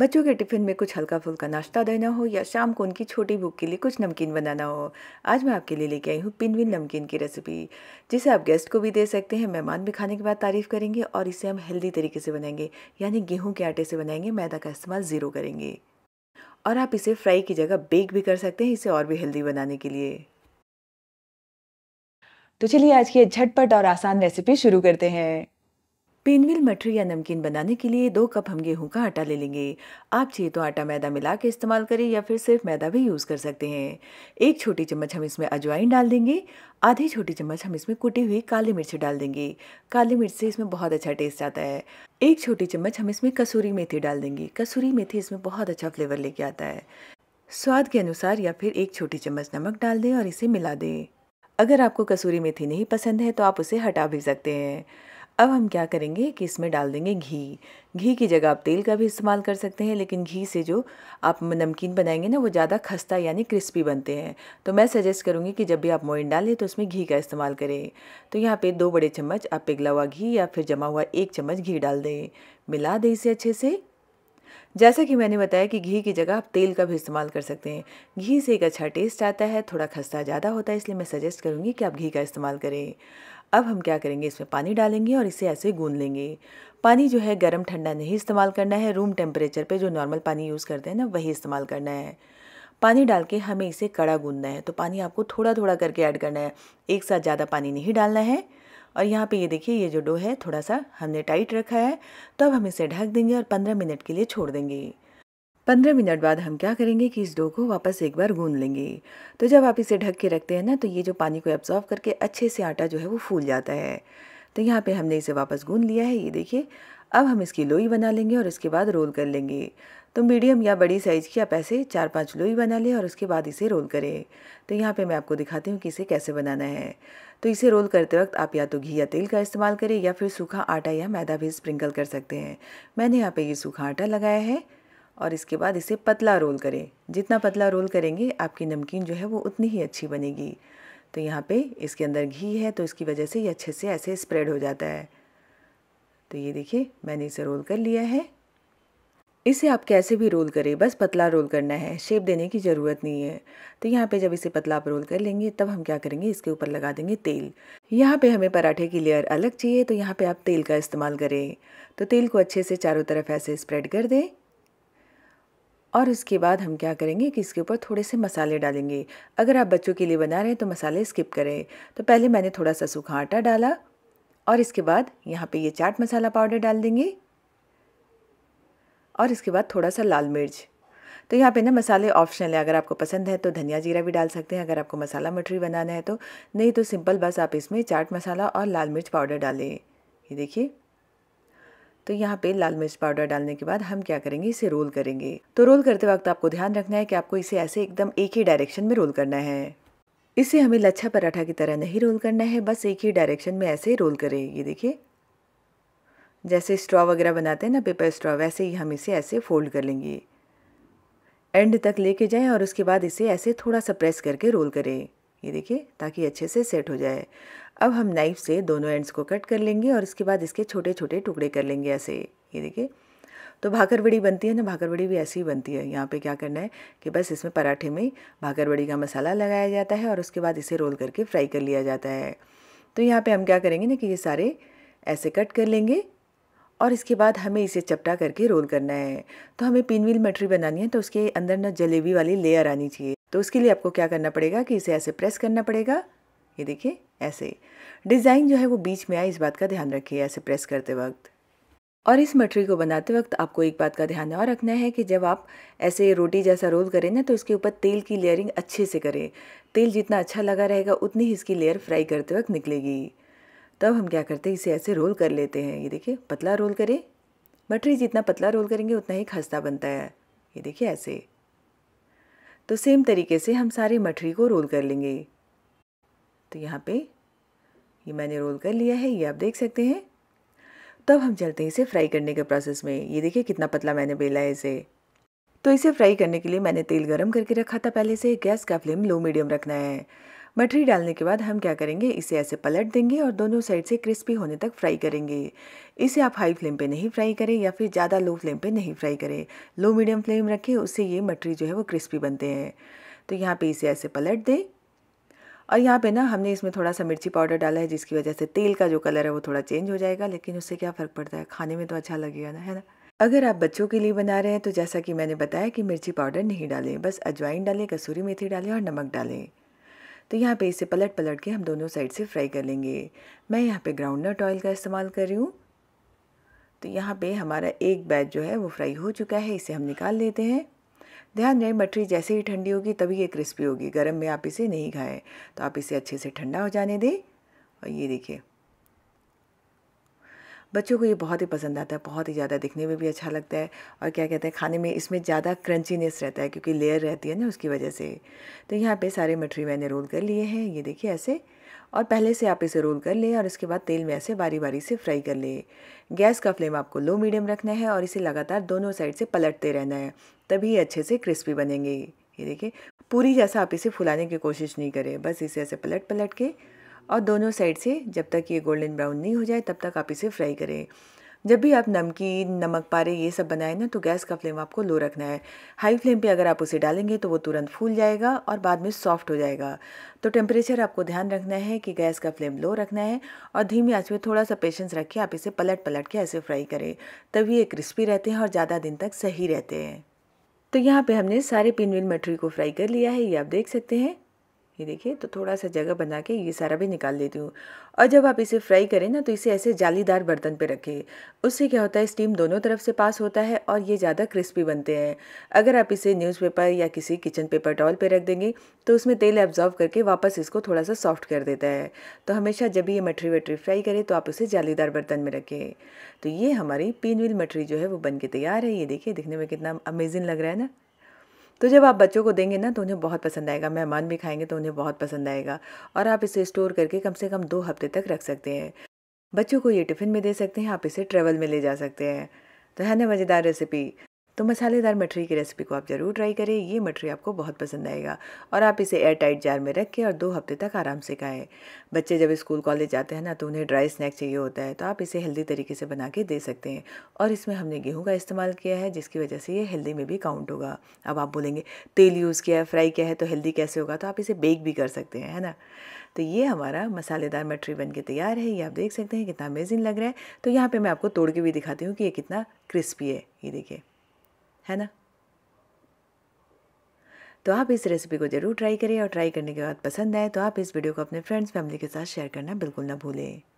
बच्चों के टिफ़िन में कुछ हल्का फुल्का नाश्ता देना हो या शाम को उनकी छोटी भूख के लिए कुछ नमकीन बनाना हो आज मैं आपके लिए लेके आई हूँ पिनविन नमकीन की रेसिपी जिसे आप गेस्ट को भी दे सकते हैं मेहमान भी खाने के बाद तारीफ़ करेंगे और इसे हम हेल्दी तरीके से बनाएंगे यानी गेहूँ के आटे से बनाएंगे मैदा का इस्तेमाल ज़ीरो करेंगे और आप इसे फ्राई की जगह बेक भी कर सकते हैं इसे और भी हेल्दी बनाने के लिए तो चलिए आज की झटपट और आसान रेसिपी शुरू करते हैं पेनविल मठरी या नमकीन बनाने के लिए दो कप हम गेहूं का आटा ले लेंगे आप चाहिए तो आटा मैदा मिला के इस्तेमाल करें या फिर सिर्फ मैदा भी यूज़ कर सकते हैं एक छोटी चम्मच हम इसमें अजवाइन डाल देंगे आधी छोटी चम्मच हम इसमें कुटी हुई काली मिर्च डाल देंगे काली मिर्च से इसमें बहुत अच्छा टेस्ट आता है एक छोटी चम्मच हम इसमें कसूरी मेथी डाल देंगे कसूरी मेथी इसमें बहुत अच्छा फ्लेवर लेके आता है स्वाद के अनुसार या फिर एक छोटी चम्मच नमक डाल दें और इसे मिला दें अगर आपको कसूरी मेथी नहीं पसंद है तो आप उसे हटा भी सकते हैं अब हम क्या करेंगे कि इसमें डाल देंगे घी घी की जगह आप तेल का भी इस्तेमाल कर सकते हैं लेकिन घी से जो आप नमकीन बनाएंगे ना वो ज़्यादा खस्ता यानी क्रिस्पी बनते हैं तो मैं सजेस्ट करूँगी कि जब भी आप मोइन डालें तो उसमें घी का इस्तेमाल करें तो यहाँ पे दो बड़े चम्मच आप पिघला हुआ घी या फिर जमा हुआ एक चम्मच घी डाल दें मिला दें इसे अच्छे से जैसा कि मैंने बताया कि घी की जगह आप तेल का भी इस्तेमाल कर सकते हैं घी से एक अच्छा टेस्ट आता है थोड़ा खस्ता ज़्यादा होता है इसलिए मैं सजेस्ट करूँगी कि आप घी का इस्तेमाल करें अब हम क्या करेंगे इसमें पानी डालेंगे और इसे ऐसे गूंद लेंगे पानी जो है गर्म ठंडा नहीं इस्तेमाल करना है रूम टेम्परेचर पे जो नॉर्मल पानी यूज़ करते हैं ना वही इस्तेमाल करना है पानी डाल के हमें इसे कड़ा गूंदना है तो पानी आपको थोड़ा थोड़ा करके ऐड करना है एक साथ ज़्यादा पानी नहीं डालना है और यहाँ पे ये देखिए ये जो डो है थोड़ा सा हमने टाइट रखा है तो अब हम इसे ढक देंगे और पंद्रह मिनट के लिए छोड़ देंगे पंद्रह मिनट बाद हम क्या करेंगे कि इस डो को वापस एक बार गूंद लेंगे तो जब आप इसे ढक के रखते हैं ना तो ये जो पानी को एब्जॉर्व करके अच्छे से आटा जो है वो फूल जाता है तो यहाँ पे हमने इसे वापस गूंद लिया है ये देखिए अब हम इसकी लोई बना लेंगे और इसके बाद रोल कर लेंगे तो मीडियम या बड़ी साइज़ की आप ऐसे चार पांच लोई बना लें और उसके बाद इसे रोल करें तो यहाँ पे मैं आपको दिखाती हूँ कि इसे कैसे बनाना है तो इसे रोल करते वक्त आप या तो घी या तेल का इस्तेमाल करें या फिर सूखा आटा या मैदा भी स्प्रिंकल कर सकते हैं मैंने यहाँ पर ये सूखा आटा लगाया है और इसके बाद इसे पतला रोल करें जितना पतला रोल करेंगे आपकी नमकीन जो है वो उतनी ही अच्छी बनेगी तो यहाँ पे इसके अंदर घी है तो इसकी वजह से ये अच्छे से ऐसे स्प्रेड हो जाता है तो ये देखिए मैंने इसे रोल कर लिया है इसे आप कैसे भी रोल करें बस पतला रोल करना है शेप देने की ज़रूरत नहीं है तो यहाँ पे जब इसे पतला आप रोल कर लेंगे तब हम क्या करेंगे इसके ऊपर लगा देंगे तेल यहाँ पे हमें पराठे की लेयर अलग चाहिए तो यहाँ पे आप तेल का इस्तेमाल करें तो तेल को अच्छे से चारों तरफ ऐसे स्प्रेड कर दें और इसके बाद हम क्या करेंगे कि इसके ऊपर थोड़े से मसाले डालेंगे अगर आप बच्चों के लिए बना रहे हैं तो मसाले स्किप करें तो पहले मैंने थोड़ा सा सूखा आटा डाला और इसके बाद यहाँ पे ये चाट मसाला पाउडर डाल देंगे और इसके बाद थोड़ा सा लाल मिर्च तो यहाँ पे ना मसाले ऑप्शनल है अगर आपको पसंद है तो धनिया जीरा भी डाल सकते हैं अगर आपको मसाला मटरी बनाना है तो नहीं तो सिंपल बस आप इसमें चाट मसाला और लाल मिर्च पाउडर डालें ये देखिए तो यहाँ पे लाल मिर्च पाउडर डालने के बाद हम क्या करेंगे इसे रोल करेंगे तो रोल करते वक्त आपको ध्यान रखना है कि आपको इसे ऐसे एकदम एक ही डायरेक्शन में रोल करना है इसे हमें लच्छा पराठा की तरह नहीं रोल करना है बस एक ही डायरेक्शन में ऐसे ही रोल करें ये देखिए जैसे स्ट्रॉ वगैरह बनाते हैं ना पेपर स्ट्रॉ वैसे ही हम इसे ऐसे फोल्ड कर लेंगे एंड तक लेके जाएं और उसके बाद इसे ऐसे थोड़ा सा प्रेस करके रोल करें ये देखिए ताकि अच्छे से सेट हो जाए अब हम नाइफ से दोनों एंड्स को कट कर लेंगे और इसके बाद इसके छोटे छोटे टुकड़े कर लेंगे ऐसे ये देखिए तो भाकरवड़ी बनती है ना भाकरवड़ी भी ऐसी ही बनती है यहाँ पे क्या करना है कि बस इसमें पराठे में भाकरवड़ी का मसाला लगाया जाता है और उसके बाद इसे रोल करके फ्राई कर लिया जाता है तो यहाँ पे हम क्या करेंगे ना कि ये सारे ऐसे कट कर लेंगे और इसके बाद हमें इसे चपटा करके रोल करना है तो हमें पिन व्हील मटरी बनानी है तो उसके अंदर ना जलेबी वाली लेयर आनी चाहिए तो उसके लिए आपको क्या करना पड़ेगा कि इसे ऐसे प्रेस करना पड़ेगा ये देखिए ऐसे डिज़ाइन जो है वो बीच में आए इस बात का ध्यान रखिए ऐसे प्रेस करते वक्त और इस मटरी को बनाते वक्त आपको एक बात का ध्यान और रखना है कि जब आप ऐसे रोटी जैसा रोल करें ना तो इसके ऊपर तेल की लेयरिंग अच्छे से करें तेल जितना अच्छा लगा रहेगा उतनी ही इसकी लेयर फ्राई करते वक्त निकलेगी तब हम क्या करते हैं इसे ऐसे रोल कर लेते हैं ये देखिए पतला रोल करें मटरी जितना पतला रोल करेंगे उतना ही खस्ता बनता है ये देखिए ऐसे तो सेम तरीके से हम सारे मटरी को रोल कर लेंगे तो यहाँ पे ये मैंने रोल कर लिया है ये आप देख सकते हैं तो अब हम चलते हैं इसे फ्राई करने के प्रोसेस में ये देखिए कितना पतला मैंने बेला है इसे तो इसे फ्राई करने के लिए मैंने तेल गर्म करके रखा था पहले से गैस का फ्लेम लो मीडियम रखना है मठरी डालने के बाद हम क्या करेंगे इसे ऐसे पलट देंगे और दोनों साइड से क्रिस्पी होने तक फ्राई करेंगे इसे आप हाई फ्लेम पे नहीं फ्राई करें या फिर ज़्यादा लो फ्लेम पे नहीं फ्राई करें लो मीडियम फ्लेम रखें उससे ये मठरी जो है वो क्रिस्पी बनते हैं तो यहाँ पे इसे ऐसे पलट दें और यहाँ पे ना हमने इसमें थोड़ा सा मिर्ची पाउडर डाला है जिसकी वजह से तेल का जो कलर है वो थोड़ा चेंज हो जाएगा लेकिन उससे क्या फ़र्क पड़ता है खाने में तो अच्छा लगेगा ना है ना अगर आप बच्चों के लिए बना रहे हैं तो जैसा कि मैंने बताया कि मिर्ची पाउडर नहीं डालें बस अजवाइन डालें कसूरी मेथी डालें और नमक डालें तो यहाँ पे इसे पलट पलट के हम दोनों साइड से फ्राई कर लेंगे मैं यहाँ पे ग्राउंड नट ऑयल का इस्तेमाल कर रही हूँ तो यहाँ पे हमारा एक बैच जो है वो फ्राई हो चुका है इसे हम निकाल लेते हैं ध्यान रहे मटरी जैसे ही ठंडी होगी तभी ये क्रिस्पी होगी गर्म में आप इसे नहीं खाएं तो आप इसे अच्छे से ठंडा हो जाने दें और ये देखिए बच्चों को ये बहुत ही पसंद आता है बहुत ही ज़्यादा दिखने में भी अच्छा लगता है और क्या कहते हैं खाने में इसमें ज़्यादा क्रंचीनेस रहता है क्योंकि लेयर रहती है ना उसकी वजह से तो यहाँ पे सारे मटरी मैंने रोल कर लिए हैं ये देखिए ऐसे और पहले से आप इसे रोल कर लें और इसके बाद तेल में ऐसे बारी बारी से फ्राई कर लें गैस का फ्लेम आपको लो मीडियम रखना है और इसे लगातार दोनों साइड से पलटते रहना है तभी अच्छे से क्रिस्पी बनेंगे ये देखिए पूरी जैसा आप इसे फुलाने की कोशिश नहीं करें बस इसे ऐसे पलट पलट के और दोनों साइड से जब तक ये गोल्डन ब्राउन नहीं हो जाए तब तक आप इसे फ्राई करें जब भी आप नमकीन नमक पारे ये सब बनाएं ना तो गैस का फ्लेम आपको लो रखना है हाई फ्लेम पे अगर आप उसे डालेंगे तो वो तुरंत फूल जाएगा और बाद में सॉफ्ट हो जाएगा तो टेम्परेचर आपको ध्यान रखना है कि गैस का फ्लेम लो रखना है और धीमी आँच में थोड़ा सा पेशेंस के आप इसे पलट पलट के ऐसे फ्राई करें तभी ये क्रिस्पी रहते हैं और ज़्यादा दिन तक सही रहते हैं तो यहाँ पे हमने सारे पिनविल मटरी को फ्राई कर लिया है ये आप देख सकते हैं ये देखिए तो थोड़ा सा जगह बना के ये सारा भी निकाल देती हूँ और जब आप इसे फ्राई करें ना तो इसे ऐसे जालीदार बर्तन पे रखें उससे क्या होता है स्टीम दोनों तरफ से पास होता है और ये ज़्यादा क्रिस्पी बनते हैं अगर आप इसे न्यूज़पेपर या किसी किचन पेपर टॉल पर पे रख देंगे तो उसमें तेल एब्जॉर्व करके वापस इसको थोड़ा सा सॉफ्ट कर देता है तो हमेशा जब भी ये मठरी वटरी फ्राई करें तो आप उसे जालीदार बर्तन में रखें तो ये हमारी पीनविल मठरी जो है वो बन के तैयार है ये देखिए दिखने में कितना अमेजिंग लग रहा है ना तो जब आप बच्चों को देंगे ना तो उन्हें बहुत पसंद आएगा मेहमान भी खाएंगे तो उन्हें बहुत पसंद आएगा और आप इसे स्टोर करके कम से कम दो हफ्ते तक रख सकते हैं बच्चों को ये टिफ़िन में दे सकते हैं आप इसे ट्रेवल में ले जा सकते हैं तो है ना मज़ेदार रेसिपी तो मसालेदार मठरी की रेसिपी को आप ज़रूर ट्राई करें ये मठरी आपको बहुत पसंद आएगा और आप इसे एयर टाइट जार में रख के और दो हफ्ते तक आराम से खाएँ बच्चे जब स्कूल कॉलेज जाते हैं ना तो उन्हें ड्राई स्नैक चाहिए होता है तो आप इसे हेल्दी तरीके से बना के दे सकते हैं और इसमें हमने गेहूँ का इस्तेमाल किया है जिसकी वजह से ये हेल्दी में भी काउंट होगा अब आप बोलेंगे तेल यूज़ किया है फ्राई किया है तो हेल्दी कैसे होगा तो आप इसे बेक भी कर सकते हैं है ना तो ये हमारा मसालेदार मटरी बन के तैयार है ये आप देख सकते हैं कितना अमेजिंग लग रहा है तो यहाँ पे मैं आपको तोड़ के भी दिखाती हूँ कि ये कितना क्रिस्पी है ये देखिए है ना तो आप इस रेसिपी को ज़रूर ट्राई करें और ट्राई करने के बाद पसंद आए तो आप इस वीडियो को अपने फ्रेंड्स फैमिली के साथ शेयर करना बिल्कुल ना भूलें